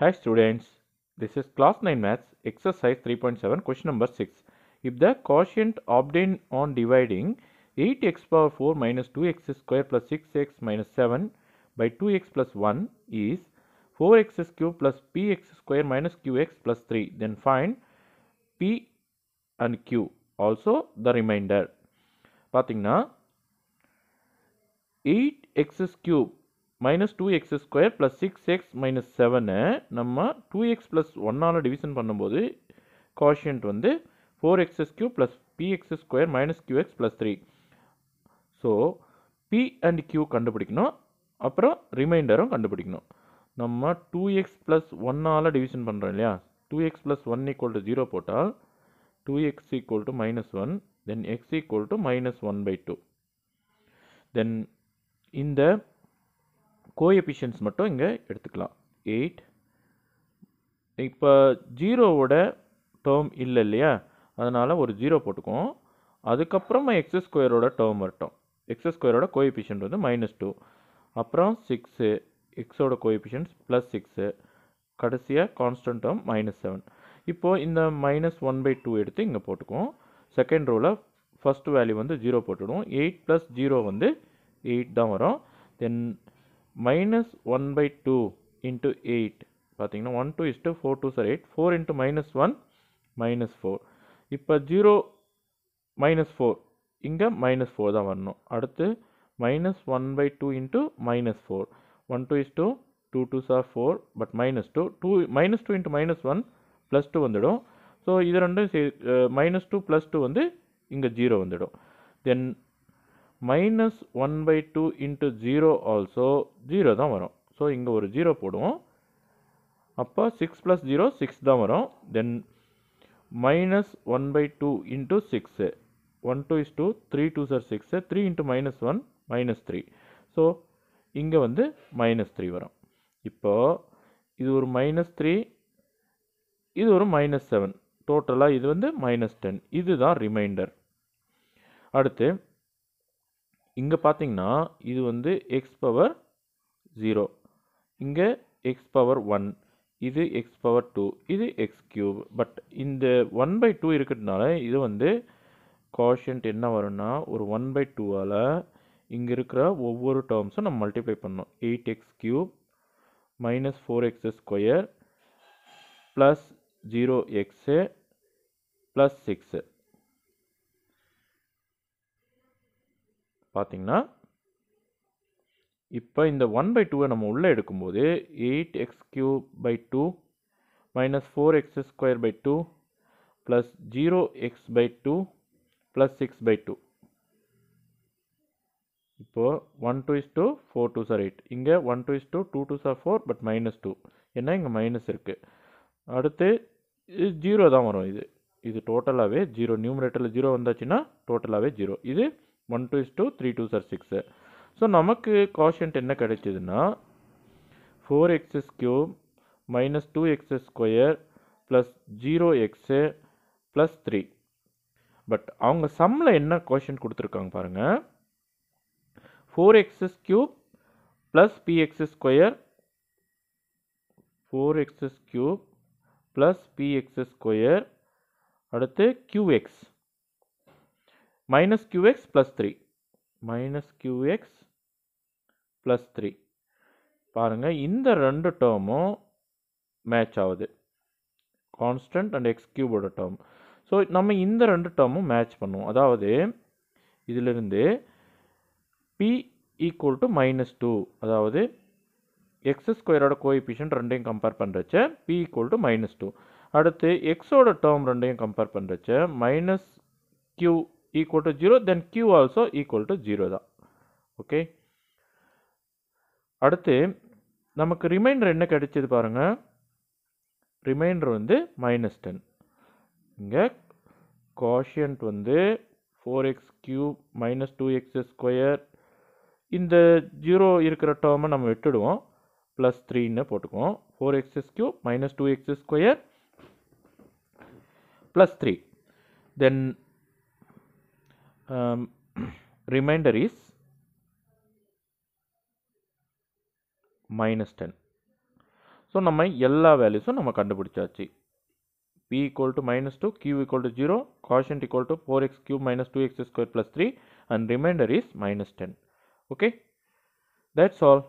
Hi students, this is class 9 maths exercise 3.7 question number 6. If the quotient obtained on dividing 8x power 4 minus 2x square plus 6x minus 7 by 2x plus 1 is 4x cube plus px square minus qx plus 3 then find p and q also the remainder. பார்த்தீங்கன்னா 8x cube minus two x square plus six x minus செவனை நம்ம two x plus ஒன்னால் division பண்ணும்போது quotient வந்து four x cube plus p x square minus q x plus three so p and q கண்டுபிடிக்கணும் அப்புறம் ரிமைண்டரும் கண்டுபிடிக்கணும் நம்ம டூ எக்ஸ் ப்ளஸ் ஒன்னால் டிவிஷன் பண்ணுறோம் இல்லையா two x plus one equal to zero போட்டால் two x equal to minus one then x equal to minus one by two then இந்த கோஎபிஷியன்ஸ் மட்டும் இங்கே எடுத்துக்கலாம் எயிட் இப்போ ஜீரோவோட டேர்ம் இல்லை இல்லையா அதனால் ஒரு ஜீரோ போட்டுக்குவோம் அதுக்கப்புறமா எக்ஸ் ஸ்கொயரோட டேர்ம் வரட்டும் எக்ஸ் ஸ்கொயரோட கோஎஃபிஷியன்ட் வந்து மைனஸ் டூ அப்புறம் சிக்ஸு எக்ஸோட கோஎபிஷியன்ஸ் ப்ளஸ் சிக்ஸு கடைசியாக கான்ஸ்டன்ட் டேர்ம் மைனஸ் செவன் இப்போது இந்த மைனஸ் ஒன் பை டூ எடுத்து இங்கே போட்டுக்குவோம் செகண்ட் ரோவில் ஃபஸ்ட் வேல்யூ வந்து ஜீரோ போட்டுவிடுவோம் எயிட் ப்ளஸ் ஜீரோ வந்து எயிட் தான் வரும் then minus one by two into eight பார்த்தீங்கன்னா one two to four two சார் eight four into minus one minus four இப்போ ஜீரோ மைனஸ் ஃபோர் இங்கே மைனஸ் ஃபோர் தான் வரணும் அடுத்து minus one by two into minus four one two is two two two சார் four but minus two two minus two into minus one plus two வந்துடும் so இது ரெண்டும் minus two plus two வந்து இங்கே zero வந்துடும் then minus one by two into zero also zero தான் வரும் so இங்கே ஒரு ஜீரோ போடுவோம் அப்போ சிக்ஸ் ப்ளஸ் ஜீரோ சிக்ஸ் தான் வரும் then minus one by two into six one two is two three two சார் six three into minus one minus three so இங்கே வந்து மைனஸ் த்ரீ வரும் இப்போ இது ஒரு மைனஸ் த்ரீ இது ஒரு மைனஸ் செவன் டோட்டலாக இது வந்து மைனஸ் டென் இதுதான் ரிமைண்டர் அடுத்து இங்கே பார்த்தீங்கன்னா இது வந்து எக்ஸ் பவர் ஜீரோ இங்கே எக்ஸ் பவர் ஒன் இது எக்ஸ் பவர் டூ இது எக்ஸ் கியூப் பட் இந்த ஒன் பை டூ இருக்கிறதுனால இது வந்து காஷியன்ட் என்ன வரும்னா ஒரு ஒன் பை டூவால் இங்கே இருக்கிற ஒவ்வொரு டேர்ம்ஸும் நம்ம மல்டிப்ளை பண்ணோம் eight x cube minus four x square plus zero x plus six பார்த்தீங்கன்னா இப்போ இந்த ஒன் பை டூவை நம்ம உள்ளே எடுக்கும்போது eight x cube by two minus four x square by two plus zero x by two plus six by two இப்போது one two is two four two சார் eight இங்கே one two is two two two சார் four but minus two ஏன்னா இங்கே minus இருக்குது அடுத்து இது zero தான் வரும் இது இது டோட்டலாகவே ஜீரோ நியூமரேட்டரில் ஜீரோ வந்தாச்சுன்னா டோட்டலாகவே ஜீரோ இது one two is two three two சார் சிக்ஸு ஸோ நமக்கு காஷன்ட் என்ன கிடைச்சிதுன்னா four x's cube minus two x's square plus zero x plus three but அவங்க சம்மில் என்ன கொஷின் கொடுத்துருக்காங்க பாருங்கள் four x's cube plus p x square four x's cube plus p x square அடுத்து q x minus qx plus 3 minus qx plus 3 பாருங்க இந்த ரெண்டு டேர்மும் மேட்ச் ஆகுது கான்ஸ்டன்ட் அண்ட் cube கியூபோட டேர்ம் ஸோ நம்ம இந்த ரெண்டு டேர்மும் மேட்ச் பண்ணுவோம் அதாவது இருந்து p equal to minus two அதாவது square ஸ்கொயரோட coefficient ரெண்டையும் கம்பேர் பண்ணுறச்ச p equal to minus two அடுத்து எக்ஸோட டேர்ம் ரெண்டையும் கம்பேர் பண்ணுறச்ச minus q equal to 0 then q also equal to 0 தான் ஓகே அடுத்து நமக்கு ரிமைண்டர் என்ன கிடைச்சது பாருங்கள் ரிமைண்டர் வந்து மைனஸ் டென் இங்கே காஷியன்ட் வந்து four x minus minus two square இந்த ஜீரோ இருக்கிற டேர்மை நம்ம விட்டுடுவோம் ப்ளஸ் த்ரீன்னு போட்டுக்குவோம் four x's cube minus two x square plus three then um, remainder is minus 10 so நம்ம எல்லா வேல்யூஸும் நம்ம கண்டுபிடிச்சாச்சு p equal to minus 2 q equal to 0 quotient equal to 4x cube minus 2x square plus 3 and remainder is minus 10 okay that's all